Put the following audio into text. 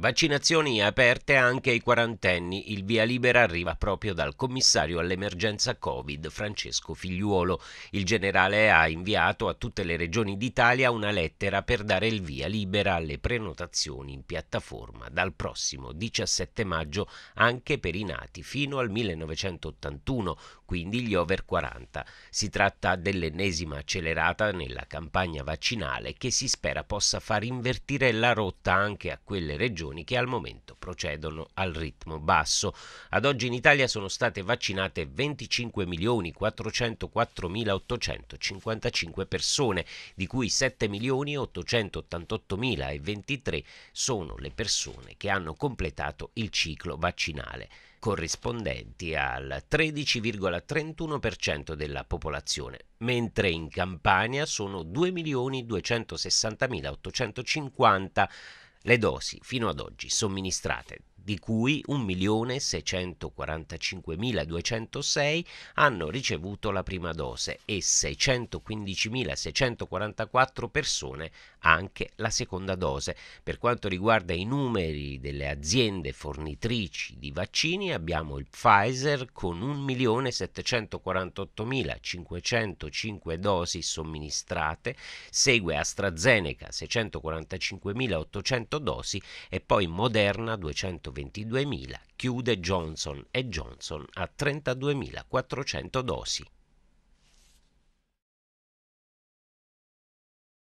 Vaccinazioni aperte anche ai quarantenni. Il via libera arriva proprio dal commissario all'emergenza Covid, Francesco Figliuolo. Il generale ha inviato a tutte le regioni d'Italia una lettera per dare il via libera alle prenotazioni in piattaforma dal prossimo 17 maggio anche per i nati fino al 1981, quindi gli over 40. Si tratta dell'ennesima accelerata nella campagna vaccinale che si spera possa far invertire la rotta anche a quelle regioni vaccinazioni che al momento procedono al ritmo basso. Ad oggi in Italia sono state vaccinate 25.404.855 persone, di cui 7.888.023 sono le persone che hanno completato il ciclo vaccinale corrispondenti al 13,31% della popolazione, mentre in Campania sono 2.260.850 persone le dosi fino ad oggi somministrate di cui 1.645.206 hanno ricevuto la prima dose e 615.644 persone anche la seconda dose. Per quanto riguarda i numeri delle aziende fornitrici di vaccini, abbiamo il Pfizer con 1.748.505 dosi somministrate, segue AstraZeneca 645.800 dosi e poi Moderna 220 22.000, chiude Johnson Johnson a 32.400 dosi.